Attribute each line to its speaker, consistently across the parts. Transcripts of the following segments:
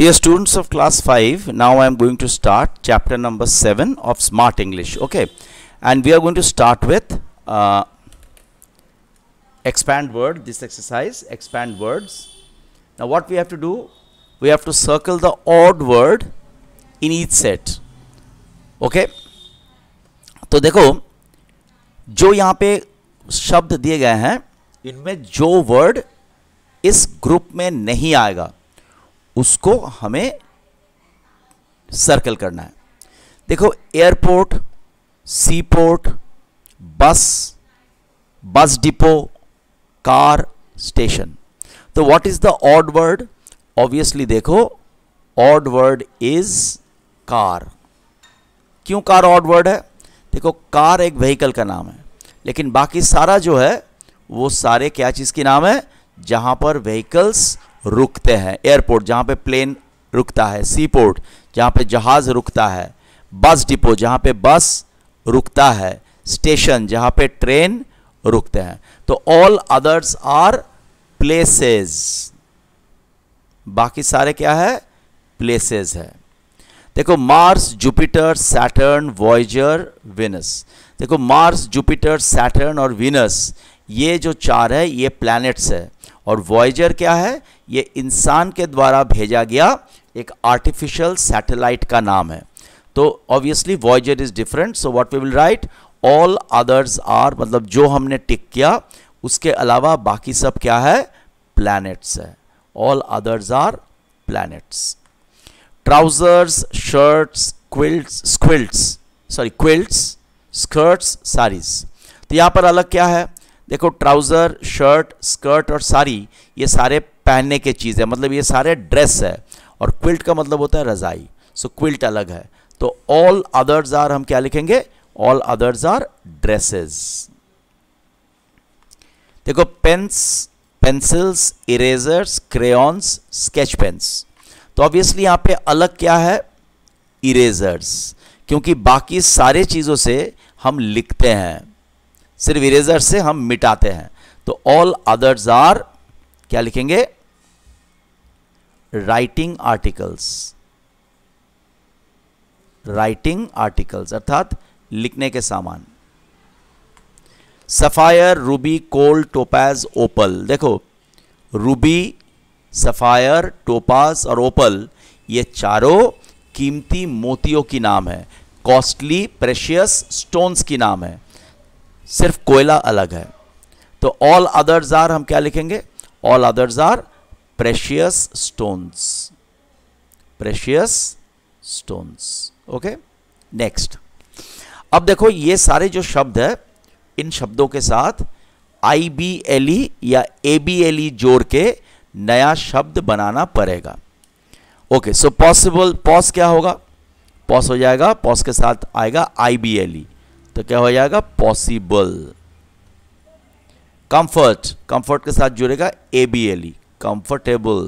Speaker 1: Dear students of class 5, now I am going to start chapter number 7 of Smart English. Okay, and we are going to start with uh, expand word, this exercise, expand words. Now what we have to do, we have to circle the odd word in each set. Okay, to dekho jo yahan pe shabd diye gaye hain inme jo word is group mein nahi aayega उसको हमें circle करना है देखो airport सी port bus bus depot car station तो what is the odd word obviously देखो odd word is car क्यों car odd word है देखो कार एक व्हीकल का नाम है लेकिन बाकी सारा जो है वो सारे क्या चीज़ के नाम है जहां पर व्हीकल्स रुकते हैं एयरपोर्ट जहाँ पे प्लेन रुकता है सी पोर्ट जहाँ पे जहाज रुकता है बस डिपो जहाँ पे बस रुकता है स्टेशन जहाँ पे ट्रेन रुकते हैं तो ऑल अदर्स आर प्लेसेस बाकी सारे क्या है प्लेसेस है देखो Mars Jupiter Saturn Voyager Venus देखो मार्स जुपिटर सैटर्न और विनस ये जो चार है ये प्लैनेट्स है और वॉयजर क्या है ये इंसान के द्वारा भेजा गया एक आर्टिफिशियल सैटेलाइट का नाम है तो obviously Voyager is different so what we will write all others are मतलब जो हमने टिक किया उसके अलावा बाकी सब क्या है प्लैनेट्स है all others are planets trousers shirts quilt squilt sorry quilt skirts saris तो यहाँ पर अलग क्या है देखो ट्राउज़र शर्ट स्कर्ट और साड़ी ये सारे पहनने के चीज़ है मतलब ये सारे ड्रेस है और क्विल्ट का मतलब होता है रज़ाई सो so, क्विल्ट अलग है तो ऑल अदर्स आर हम क्या लिखेंगे ऑल अदर्स आर ड्रेसेस देखो pens pencils erasers crayons sketch pens तो ऑब्वियसली यहाँ पे अलग क्या है इरेजर्स क्योंकि बाकी सारे चीज़ों से हम लिखते हैं सिर्फ इरेजर से हम मिटाते हैं तो ऑल अदर्स आर क्या लिखेंगे राइटिंग आर्टिकल्स राइटिंग आर्टिकल्स अर्थात लिखने के सामान sapphire ruby coal topaz opal देखो रूबी सफायर टोपाज और ओपल ये चारों कीमती मोतियों की नाम है कॉस्टली प्रेशियस स्टोन्स की नाम है सिर्फ कोयला अलग है तो ऑल अदर्स आर हम क्या लिखेंगे all others are precious stones precious stones okay next अब देखो ये सारे जो शब्द है इन शब्दों के साथ आई बी एल ई या ए बी एल ई जोड़ के नया शब्द बनाना पड़ेगा ओके सो पॉसिबल पॉस क्या होगा पॉस हो जाएगा पॉस के साथ आएगा आई बी एल ई तो क्या हो जाएगा पॉसिबल कंफर्ट कंफर्ट के साथ जुड़ेगा A B L E comfortable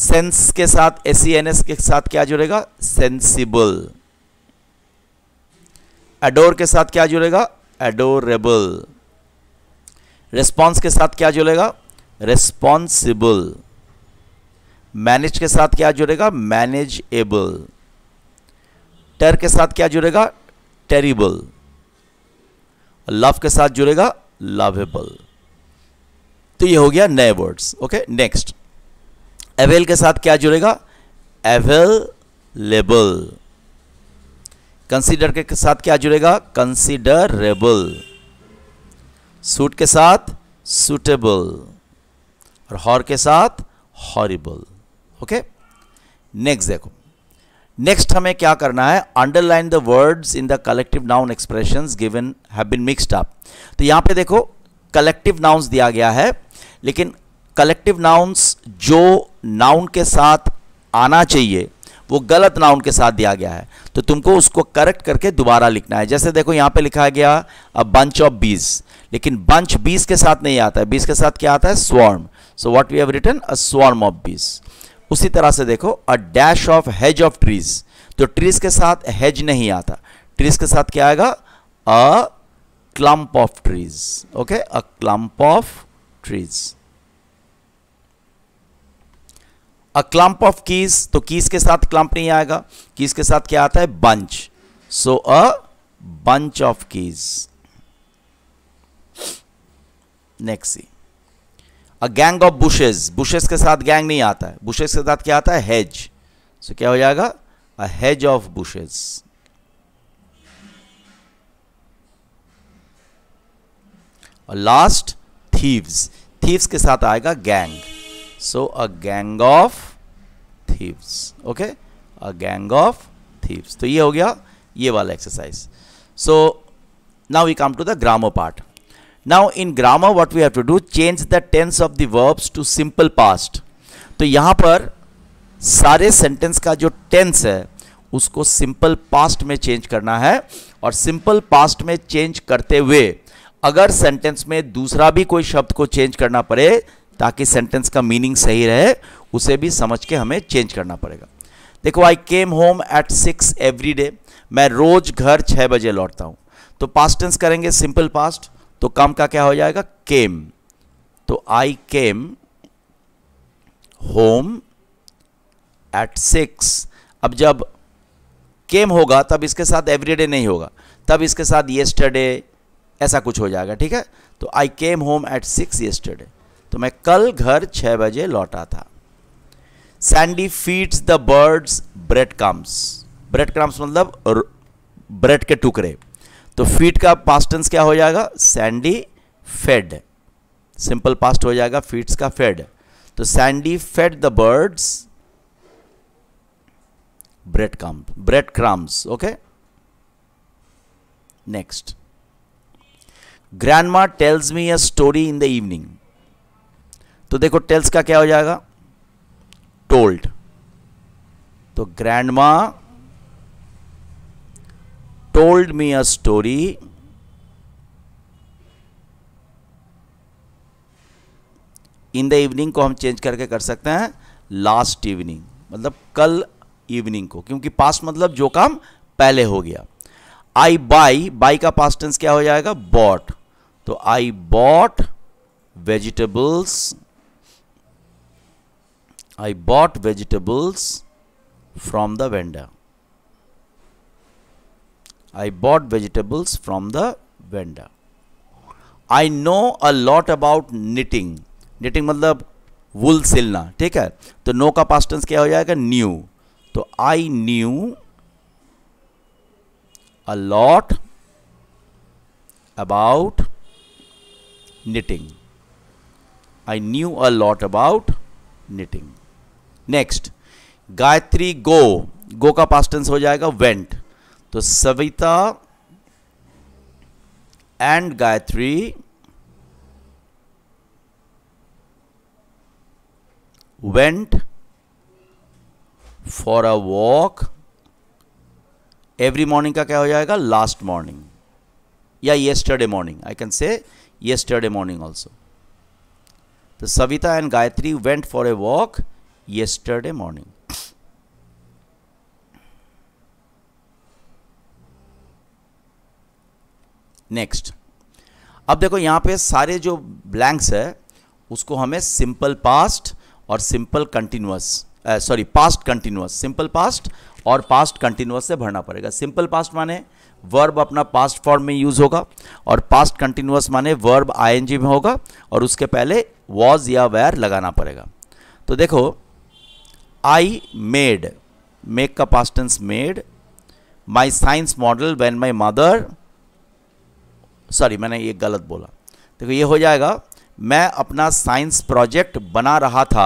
Speaker 1: sense के साथ एस एन एस के साथ क्या जुड़ेगा सेंसिबल एडोर के साथ क्या जुड़ेगा एडोरेबल रेस्पॉन्स के साथ क्या जुड़ेगा रेस्पॉन्सिबल मैनेज के साथ क्या जुड़ेगा मैनेजेबल टर के साथ क्या जुड़ेगा टेरिबल लव के साथ जुड़ेगा लवेबल तो ये हो गया नए वर्ड्स ओके नेक्स्ट एवेल के साथ क्या जुड़ेगा एवेलेबल कंसिडर के साथ क्या जुड़ेगा कंसिडरेबल सूट के साथ सुटेबल और हॉर के साथ हॉरिबल ओके नेक्स्ट देखो नेक्स्ट हमें क्या करना है underline the words in the collective noun expressions given have been mixed up तो यहां पे देखो कलेक्टिव नाउन्स दिया गया है लेकिन कलेक्टिव नाउन्स जो नाउन के साथ आना चाहिए वो गलत नाउन के साथ दिया गया है तो तुमको उसको करेक्ट करके दोबारा लिखना है जैसे देखो यहां पे लिखा गया अ बंच ऑफ बीज लेकिन बंच बीज के साथ नहीं आता है बीज के साथ क्या आता है swarm so what we have written a swarm of bees उसी तरह से देखो a dash of hedge of trees तो ट्रीज के साथ हेज नहीं आता ट्रीज के साथ क्या आएगा a clump of trees okay a clump of trees a clump of keys तो कीज के साथ क्लम्प नहीं आएगा कीज के साथ क्या आता है bunch so a bunch of keys next see a gang of bushes bushes के साथ गैंग नहीं आता है बुशेज के साथ क्या आता है हेज सो so, क्या हो जाएगा अ हेज ऑफ बुशेज और लास्ट थीव्स थीव्स के साथ आएगा gang so a gang of thieves okay a gang of thieves तो ये हो गया ये वाला exercise so now we come to the grammar part now in grammar what we have to do change the tense of the verbs to simple past तो यहाँ पर सारे सेंटेंस का जो टेंस है उसको सिंपल पास्ट में चेंज करना है और सिंपल पास्ट में चेंज करते हुए अगर सेंटेंस में दूसरा भी कोई शब्द को चेंज करना पड़े ताकि सेंटेंस का मीनिंग सही रहे उसे भी समझ के हमें चेंज करना पड़ेगा देखो I came home at six every day मैं रोज घर छः बजे लौटता हूँ तो पास्ट टेंस करेंगे सिंपल पास्ट तो कम का क्या हो जाएगा केम तो I came home at six अब जब केम होगा तब इसके साथ एवरीडे नहीं होगा तब इसके साथ येस्टरडे ऐसा कुछ हो जाएगा ठीक है तो I came home at six yesterday तो मैं कल घर छः बजे लौटा था Sandy feeds the birds bread crumbs bread crumbs मतलब ब्रेड के टुकड़े तो फीट का पास्टेंस क्या हो जाएगा सैंडी फेड सिंपल पास्ट हो जाएगा फीट्स का फेड तो Sandy fed the birds bread crumbs bread crumbs okay next grandma tells me a story in the evening तो देखो टेल्स का क्या हो जाएगा टोल्ड तो grandma told me a story in the evening को हम चेंज करके कर सकते हैं लास्ट इवनिंग मतलब कल इवनिंग को क्योंकि पास्ट मतलब जो काम पहले हो गया आई बाई बाई का पास्ट टेंस क्या हो जाएगा बॉट तो I bought vegetables I bought vegetables from the vendor I bought vegetables from the vendor. I know a lot about knitting. Knitting मतलब वुल सिलना ठीक है तो नो का tense क्या हो जाएगा न्यू तो I knew a lot about knitting. I knew a lot about knitting. Next, Gayatri go. Go का past tense हो जाएगा went. तो Savita and Gayatri went for a walk every morning का क्या हो जाएगा लास्ट मॉर्निंग या yesterday morning I can say yesterday morning also तो Savita and Gayatri went for a walk yesterday morning next अब देखो यहाँ पे सारे जो ब्लैंक्स है उसको हमें सिंपल पास्ट और simple continuous sorry past continuous simple past और पास्ट कंटिन्यूस से भरना पड़ेगा सिंपल पास्ट माने वर्ब अपना पास्ट फॉर्म में यूज होगा और पास्ट कंटिन्यूस माने वर्ब आईएनजी में होगा और उसके पहले वॉज या वेयर लगाना पड़ेगा तो देखो आई मेड मेक का past tense made my science model when my mother sorry मैंने ये गलत बोला देखो ये हो जाएगा मैं अपना साइंस प्रोजेक्ट बना रहा था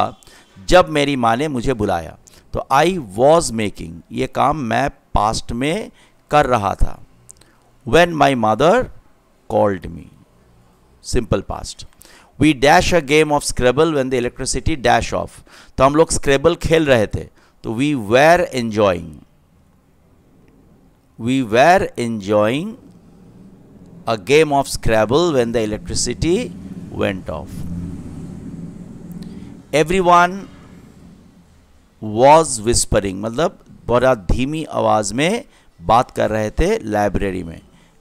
Speaker 1: जब मेरी माँ ने मुझे बुलाया तो आई वॉज मेकिंग ये काम मैं पास्ट में कर रहा था when my mother called me simple past we dash a game of Scrabble when the electricity dash off तो हम लोग स्क्रेबल खेल रहे थे तो we were enjoying we were enjoying a game of Scrabble when the electricity went off. Everyone was whispering, मतलब बड़ा धीमी आवाज़ में बात कर रहे थे लाइब्रेरी में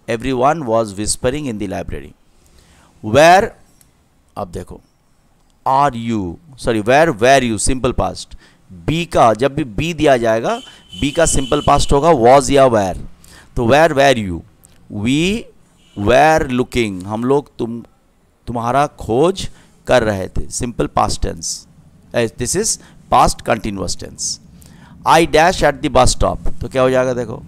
Speaker 1: everyone was whispering in the library were अब देखो are you sorry were were you simple past be का जब भी बी दिया जाएगा बी का सिंपल पास्ट होगा वॉज या वेर तो were were you we were looking हम लोग तुम तुम्हारा खोज कर रहे थे simple past tense this is past continuous tense I dash at the bus stop तो क्या हो जाएगा देखो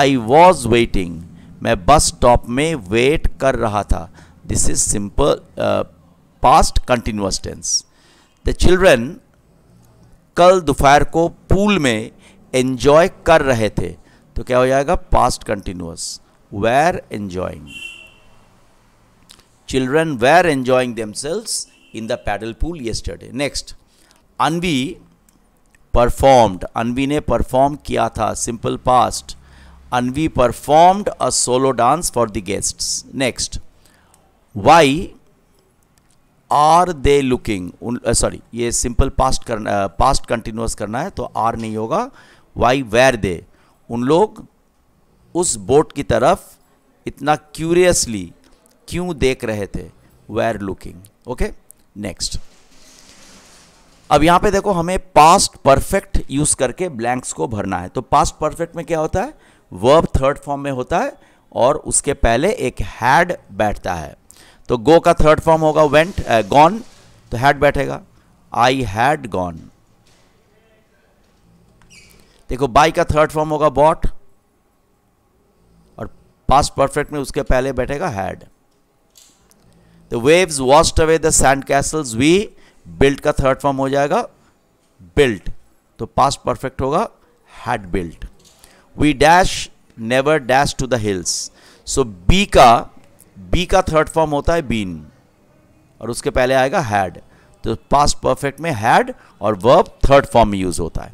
Speaker 1: आई वॉज वेटिंग मैं बस स्टॉप में वेट कर रहा था this is simple past continuous tense the children कल दोपहर को पूल में एंजॉय कर रहे थे तो क्या हो जाएगा past continuous were enjoying. Children were enjoying themselves in the paddle pool yesterday. Next, Anvi performed. Anvi ne perform kiya tha simple past. Anvi performed a solo dance for the guests. Next, why are are they looking sorry ये simple past uh, past continuous karna hai to are nahi hoga why were they un log उस boat की तरफ इतना curiously क्यों देख रहे थे वे आर लुकिंग ओके नेक्स्ट अब यहां पे देखो हमें पास्ट परफेक्ट यूज करके ब्लैंक्स को भरना है तो पास्ट परफेक्ट में क्या होता है वर्ब थर्ड फॉर्म में होता है और उसके पहले एक हैड बैठता है तो गो का थर्ड फॉर्म होगा वेंट गॉन uh, तो हैड बैठेगा आई हैड गॉन देखो बाई का थर्ड फॉर्म होगा बॉट पास्ट परफेक्ट में उसके पहले बैठेगा had the waves washed away the sand castles we built का थर्ड फॉर्म हो जाएगा बिल्ट तो पास्ट परफेक्ट होगा had built we dash never dash to the hills so be का बी का थर्ड फॉर्म होता है बीन और उसके पहले आएगा हैड तो पास्ट परफेक्ट में हैड और वर्ब थर्ड फॉर्म में यूज होता है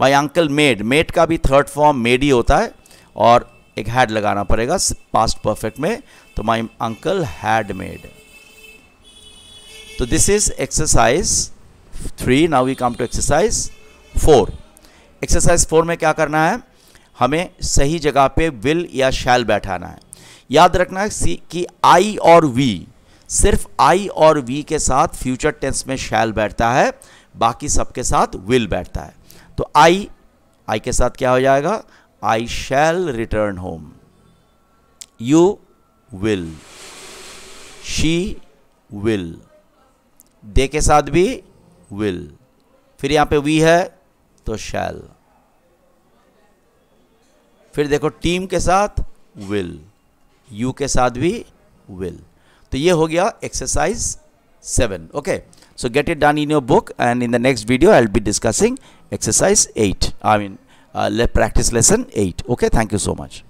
Speaker 1: माई अंकल मेड मेड का भी थर्ड फॉर्म मेड ही होता है और एक हैड लगाना पड़ेगा पास्ट परफेक्ट में तो माई अंकल हैड मेड तो this is exercise three now we come to exercise four exercise four में क्या करना है हमें सही जगह पे विल या शैल बैठाना है याद रखना है कि आई और वी सिर्फ आई और वी के साथ फ्यूचर टेंस में शैल बैठता है बाकी सबके साथ विल बैठता है तो आई आई के साथ क्या हो जाएगा I shall return home you will she will they के साथ भी विल फिर यहां पे वी है तो शैल फिर देखो टीम के साथ विल यू के साथ भी विल तो ये हो गया exercise seven okay so get it done in your book and in the next video I will be discussing exercise eight I mean uh, practice lesson 8 okay thank you so much